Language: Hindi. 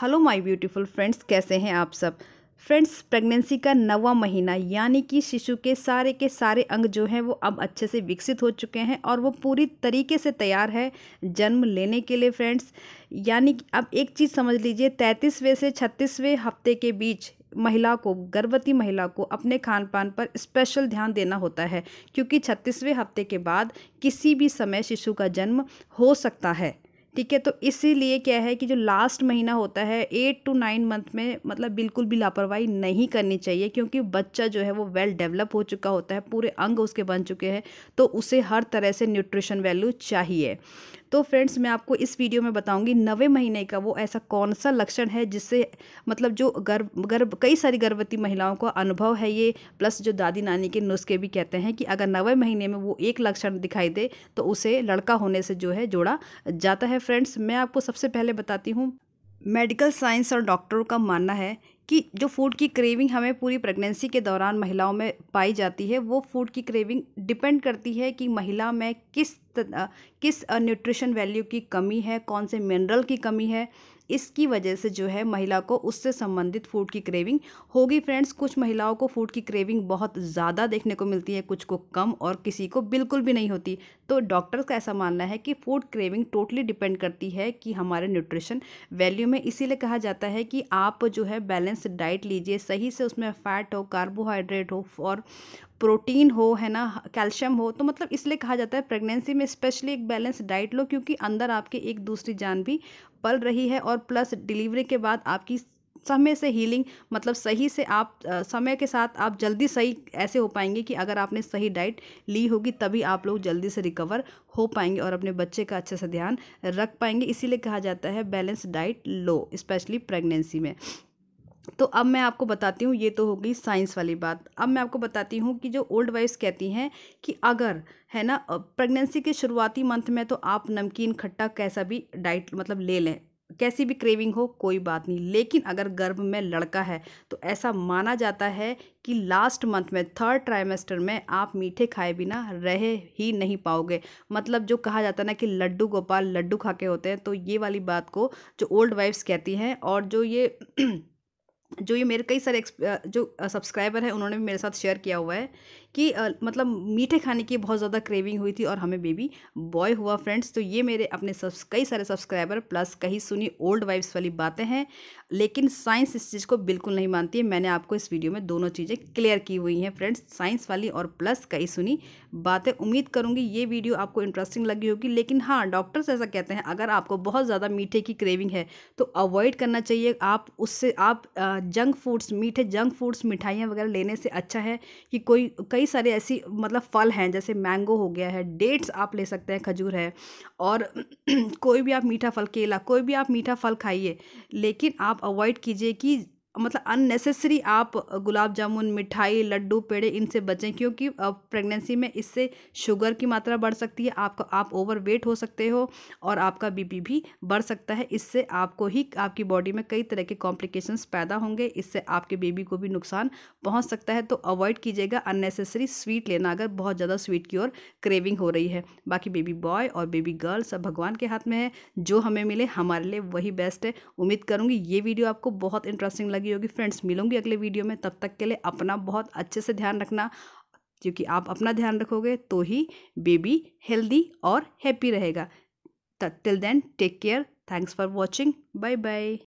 हेलो माय ब्यूटीफुल फ्रेंड्स कैसे हैं आप सब फ्रेंड्स प्रेगनेंसी का नवा महीना यानी कि शिशु के सारे के सारे अंग जो हैं वो अब अच्छे से विकसित हो चुके हैं और वो पूरी तरीके से तैयार है जन्म लेने के लिए फ्रेंड्स यानी कि अब एक चीज़ समझ लीजिए तैंतीसवें से छत्तीसवें हफ्ते के बीच महिला को गर्भवती महिला को अपने खान पान पर स्पेशल ध्यान देना होता है क्योंकि छत्तीसवें हफ्ते के बाद किसी भी समय शिशु का जन्म हो सकता है ठीक है तो इसीलिए क्या है कि जो लास्ट महीना होता है एट टू नाइन मंथ में मतलब बिल्कुल भी लापरवाही नहीं करनी चाहिए क्योंकि बच्चा जो है वो वेल डेवलप हो चुका होता है पूरे अंग उसके बन चुके हैं तो उसे हर तरह से न्यूट्रिशन वैल्यू चाहिए तो फ्रेंड्स मैं आपको इस वीडियो में बताऊंगी नवे महीने का वो ऐसा कौन सा लक्षण है जिससे मतलब जो गर्भ गर्भ कई सारी गर्भवती महिलाओं का अनुभव है ये प्लस जो दादी नानी के नुस्खे भी कहते हैं कि अगर नवे महीने में वो एक लक्षण दिखाई दे तो उसे लड़का होने से जो है जोड़ा जाता है फ्रेंड्स मैं आपको सबसे पहले बताती हूँ मेडिकल साइंस और डॉक्टरों का मानना है कि जो फूड की क्रेविंग हमें पूरी प्रेगनेंसी के दौरान महिलाओं में पाई जाती है वो फूड की क्रेविंग डिपेंड करती है कि महिला में किस किस न्यूट्रिशन वैल्यू की कमी है कौन से मिनरल की कमी है इसकी वजह से जो है महिला को उससे संबंधित फूड की क्रेविंग होगी फ्रेंड्स कुछ महिलाओं को फूड की क्रेविंग बहुत ज़्यादा देखने को मिलती है कुछ को कम और किसी को बिल्कुल भी नहीं होती तो डॉक्टर का ऐसा मानना है कि फूड क्रेविंग टोटली डिपेंड करती है कि हमारे न्यूट्रिशन वैल्यू में इसीलिए कहा जाता है कि आप जो है बैलेंस डाइट लीजिए सही से उसमें फ़ैट हो कार्बोहाइड्रेट हो और प्रोटीन हो है ना कैल्शियम हो तो मतलब इसलिए कहा जाता है प्रेगनेंसी में स्पेशली एक बैलेंस डाइट लो क्योंकि अंदर आपके एक दूसरी जान भी पल रही है और प्लस डिलीवरी के बाद आपकी समय से हीलिंग मतलब सही से आप समय के साथ आप जल्दी सही ऐसे हो पाएंगे कि अगर आपने सही डाइट ली होगी तभी आप लोग जल्दी से रिकवर हो पाएंगे और अपने बच्चे का अच्छे से ध्यान रख पाएंगे इसीलिए कहा जाता है बैलेंस डाइट लो स्पेशली प्रेगनेंसी में तो अब मैं आपको बताती हूँ ये तो हो गई साइंस वाली बात अब मैं आपको बताती हूँ कि जो ओल्ड वाइफ्स कहती हैं कि अगर है ना प्रेगनेंसी के शुरुआती मंथ में तो आप नमकीन खट्टा कैसा भी डाइट मतलब ले लें कैसी भी क्रेविंग हो कोई बात नहीं लेकिन अगर गर्भ में लड़का है तो ऐसा माना जाता है कि लास्ट मंथ में थर्ड ट्राइमेस्टर में आप मीठे खाए बिना रह ही नहीं पाओगे मतलब जो कहा जाता है ना कि लड्डू गोपाल लड्डू खा के होते हैं तो ये वाली बात को जो ओल्ड वाइफ्स कहती हैं और जो ये जो ये मेरे कई सारे जो सब्सक्राइबर हैं उन्होंने भी मेरे साथ शेयर किया हुआ है कि मतलब मीठे खाने की बहुत ज़्यादा क्रेविंग हुई थी और हमें बेबी बॉय हुआ फ्रेंड्स तो ये मेरे अपने सब्स कई सारे सब्सक्राइबर प्लस कहीं सुनी ओल्ड वाइफ्स वाली बातें हैं लेकिन साइंस इस चीज़ को बिल्कुल नहीं मानती है मैंने आपको इस वीडियो में दोनों चीज़ें क्लियर की हुई हैं फ्रेंड्स साइंस वाली और प्लस कई सुनी बातें उम्मीद करूँगी ये वीडियो आपको इंटरेस्टिंग लगी होगी लेकिन हाँ डॉक्टर्स ऐसा कहते हैं अगर आपको बहुत ज़्यादा मीठे की क्रेविंग है तो अवॉइड करना चाहिए आप उससे आप जंक फूड्स मीठे जंक फूड्स मिठाइयाँ वगैरह लेने से अच्छा है कि कोई कई सारे ऐसी मतलब फल हैं जैसे मैंगो हो गया है डेट्स आप ले सकते हैं खजूर है और कोई भी आप मीठा फल केला कोई भी आप मीठा फल खाइए लेकिन आप अवॉइड कीजिए कि मतलब अननेसेसरी आप गुलाब जामुन मिठाई लड्डू पेड़े इनसे बचें क्योंकि प्रेगनेंसी में इससे शुगर की मात्रा बढ़ सकती है आपका आप ओवर वेट हो सकते हो और आपका बीपी भी बढ़ सकता है इससे आपको ही आपकी बॉडी में कई तरह के कॉम्प्लिकेशंस पैदा होंगे इससे आपके बेबी को भी नुकसान पहुँच सकता है तो अवॉइड कीजिएगा अननेसेसरी स्वीट लेना अगर बहुत ज़्यादा स्वीट की ओर क्रेविंग हो रही है बाकी बेबी बॉय और बेबी गर्ल सब भगवान के हाथ में है जो हमें मिले हमारे लिए वही बेस्ट है उम्मीद करूँगी ये वीडियो आपको बहुत इंटरेस्टिंग लगे लगी होगी फ्रेंड्स मिलूंगी अगले वीडियो में तब तक के लिए अपना बहुत अच्छे से ध्यान रखना क्योंकि आप अपना ध्यान रखोगे तो ही बेबी हेल्दी और हैप्पी रहेगा till then take care thanks for watching bye bye